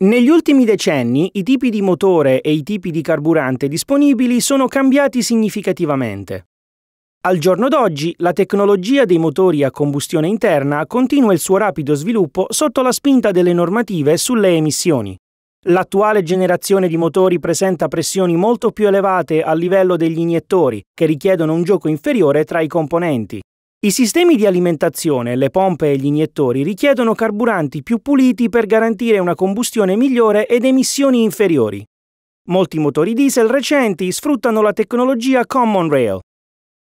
Negli ultimi decenni i tipi di motore e i tipi di carburante disponibili sono cambiati significativamente. Al giorno d'oggi la tecnologia dei motori a combustione interna continua il suo rapido sviluppo sotto la spinta delle normative sulle emissioni. L'attuale generazione di motori presenta pressioni molto più elevate a livello degli iniettori, che richiedono un gioco inferiore tra i componenti, i sistemi di alimentazione, le pompe e gli iniettori richiedono carburanti più puliti per garantire una combustione migliore ed emissioni inferiori. Molti motori diesel recenti sfruttano la tecnologia Common Rail.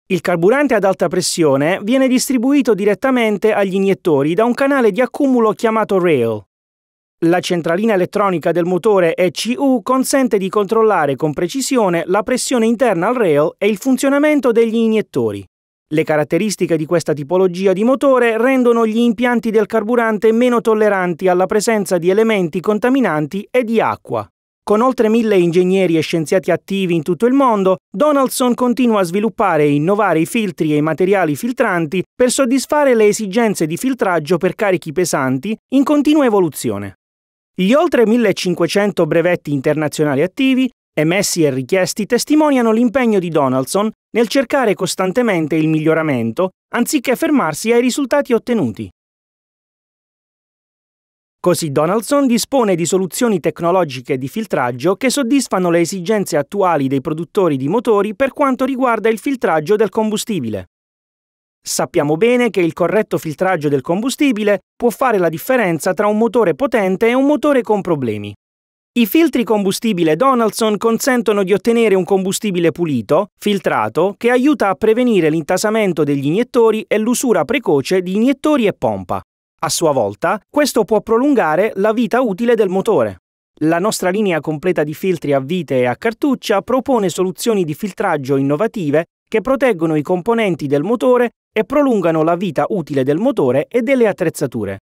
Il carburante ad alta pressione viene distribuito direttamente agli iniettori da un canale di accumulo chiamato rail. La centralina elettronica del motore ECU consente di controllare con precisione la pressione interna al rail e il funzionamento degli iniettori. Le caratteristiche di questa tipologia di motore rendono gli impianti del carburante meno tolleranti alla presenza di elementi contaminanti e di acqua. Con oltre mille ingegneri e scienziati attivi in tutto il mondo, Donaldson continua a sviluppare e innovare i filtri e i materiali filtranti per soddisfare le esigenze di filtraggio per carichi pesanti in continua evoluzione. Gli oltre 1500 brevetti internazionali attivi emessi e richiesti testimoniano l'impegno di Donaldson nel cercare costantemente il miglioramento anziché fermarsi ai risultati ottenuti. Così Donaldson dispone di soluzioni tecnologiche di filtraggio che soddisfano le esigenze attuali dei produttori di motori per quanto riguarda il filtraggio del combustibile. Sappiamo bene che il corretto filtraggio del combustibile può fare la differenza tra un motore potente e un motore con problemi. I filtri combustibile Donaldson consentono di ottenere un combustibile pulito, filtrato, che aiuta a prevenire l'intasamento degli iniettori e l'usura precoce di iniettori e pompa. A sua volta, questo può prolungare la vita utile del motore. La nostra linea completa di filtri a vite e a cartuccia propone soluzioni di filtraggio innovative che proteggono i componenti del motore e prolungano la vita utile del motore e delle attrezzature.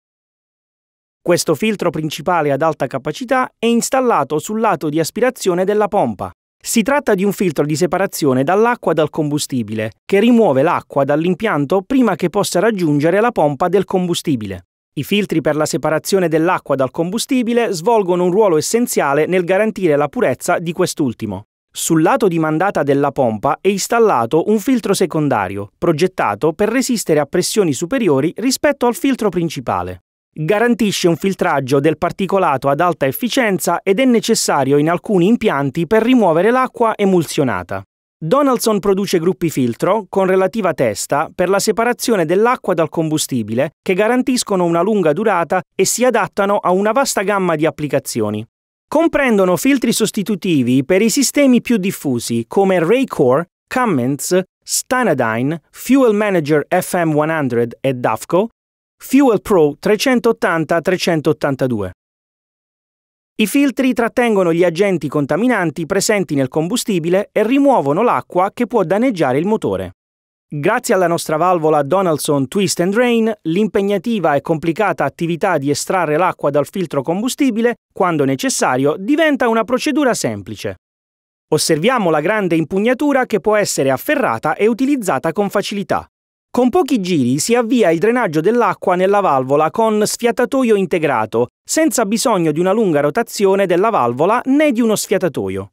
Questo filtro principale ad alta capacità è installato sul lato di aspirazione della pompa. Si tratta di un filtro di separazione dall'acqua dal combustibile, che rimuove l'acqua dall'impianto prima che possa raggiungere la pompa del combustibile. I filtri per la separazione dell'acqua dal combustibile svolgono un ruolo essenziale nel garantire la purezza di quest'ultimo. Sul lato di mandata della pompa è installato un filtro secondario, progettato per resistere a pressioni superiori rispetto al filtro principale. Garantisce un filtraggio del particolato ad alta efficienza ed è necessario in alcuni impianti per rimuovere l'acqua emulsionata. Donaldson produce gruppi filtro con relativa testa per la separazione dell'acqua dal combustibile che garantiscono una lunga durata e si adattano a una vasta gamma di applicazioni. Comprendono filtri sostitutivi per i sistemi più diffusi come Raycore, Cummins, Stanadyne, Fuel Manager FM100 e DAFCO Fuel Pro 380-382. I filtri trattengono gli agenti contaminanti presenti nel combustibile e rimuovono l'acqua che può danneggiare il motore. Grazie alla nostra valvola Donaldson Twist and Drain, l'impegnativa e complicata attività di estrarre l'acqua dal filtro combustibile, quando necessario, diventa una procedura semplice. Osserviamo la grande impugnatura che può essere afferrata e utilizzata con facilità. Con pochi giri si avvia il drenaggio dell'acqua nella valvola con sfiatatoio integrato, senza bisogno di una lunga rotazione della valvola né di uno sfiatatoio.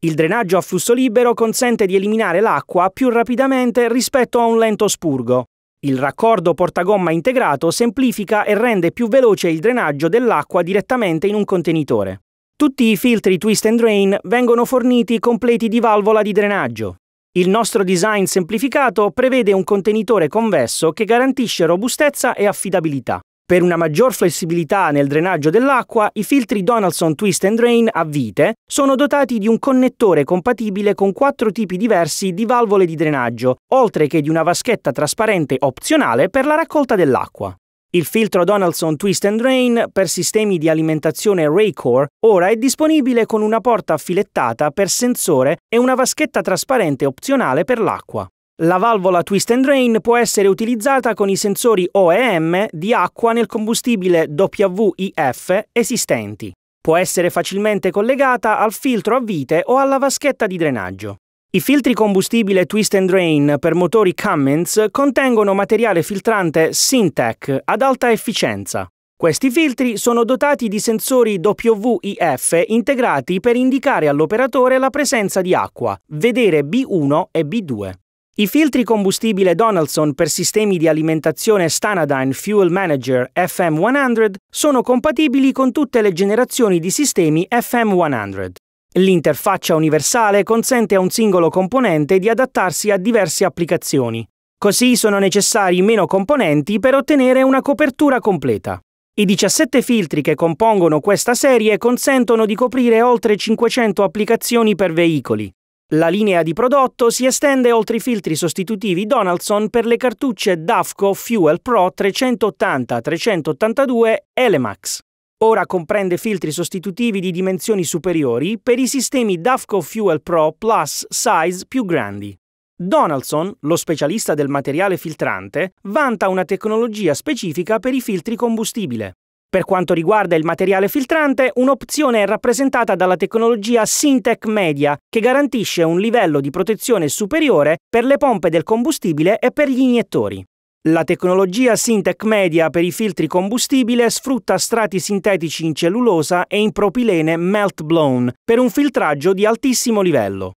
Il drenaggio a flusso libero consente di eliminare l'acqua più rapidamente rispetto a un lento spurgo. Il raccordo portagomma integrato semplifica e rende più veloce il drenaggio dell'acqua direttamente in un contenitore. Tutti i filtri Twist and Drain vengono forniti completi di valvola di drenaggio. Il nostro design semplificato prevede un contenitore convesso che garantisce robustezza e affidabilità. Per una maggior flessibilità nel drenaggio dell'acqua, i filtri Donaldson Twist and Drain a vite sono dotati di un connettore compatibile con quattro tipi diversi di valvole di drenaggio, oltre che di una vaschetta trasparente opzionale per la raccolta dell'acqua. Il filtro Donaldson Twist and Drain per sistemi di alimentazione Raycore ora è disponibile con una porta affilettata per sensore e una vaschetta trasparente opzionale per l'acqua. La valvola Twist and Drain può essere utilizzata con i sensori OEM di acqua nel combustibile WIF esistenti. Può essere facilmente collegata al filtro a vite o alla vaschetta di drenaggio. I filtri combustibile Twist and Drain per motori Cummins contengono materiale filtrante Syntec ad alta efficienza. Questi filtri sono dotati di sensori WIF integrati per indicare all'operatore la presenza di acqua, vedere B1 e B2. I filtri combustibile Donaldson per sistemi di alimentazione Stanadine Fuel Manager FM100 sono compatibili con tutte le generazioni di sistemi FM100. L'interfaccia universale consente a un singolo componente di adattarsi a diverse applicazioni. Così sono necessari meno componenti per ottenere una copertura completa. I 17 filtri che compongono questa serie consentono di coprire oltre 500 applicazioni per veicoli. La linea di prodotto si estende oltre i filtri sostitutivi Donaldson per le cartucce DAFCO Fuel Pro 380-382 Elemax. Ora comprende filtri sostitutivi di dimensioni superiori per i sistemi DAFCO Fuel Pro Plus Size più grandi. Donaldson, lo specialista del materiale filtrante, vanta una tecnologia specifica per i filtri combustibile. Per quanto riguarda il materiale filtrante, un'opzione è rappresentata dalla tecnologia Syntec Media, che garantisce un livello di protezione superiore per le pompe del combustibile e per gli iniettori. La tecnologia Syntec Media per i filtri combustibile sfrutta strati sintetici in cellulosa e in propilene melt blown per un filtraggio di altissimo livello.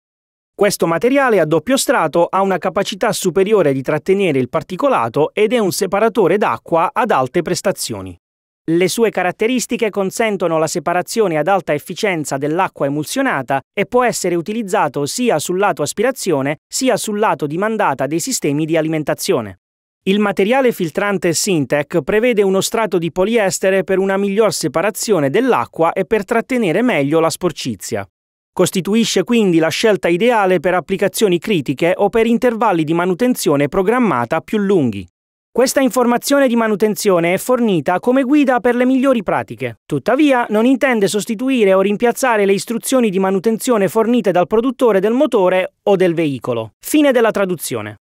Questo materiale a doppio strato ha una capacità superiore di trattenere il particolato ed è un separatore d'acqua ad alte prestazioni. Le sue caratteristiche consentono la separazione ad alta efficienza dell'acqua emulsionata e può essere utilizzato sia sul lato aspirazione sia sul lato di mandata dei sistemi di alimentazione. Il materiale filtrante Sintec prevede uno strato di poliestere per una miglior separazione dell'acqua e per trattenere meglio la sporcizia. Costituisce quindi la scelta ideale per applicazioni critiche o per intervalli di manutenzione programmata più lunghi. Questa informazione di manutenzione è fornita come guida per le migliori pratiche. Tuttavia, non intende sostituire o rimpiazzare le istruzioni di manutenzione fornite dal produttore del motore o del veicolo. Fine della traduzione.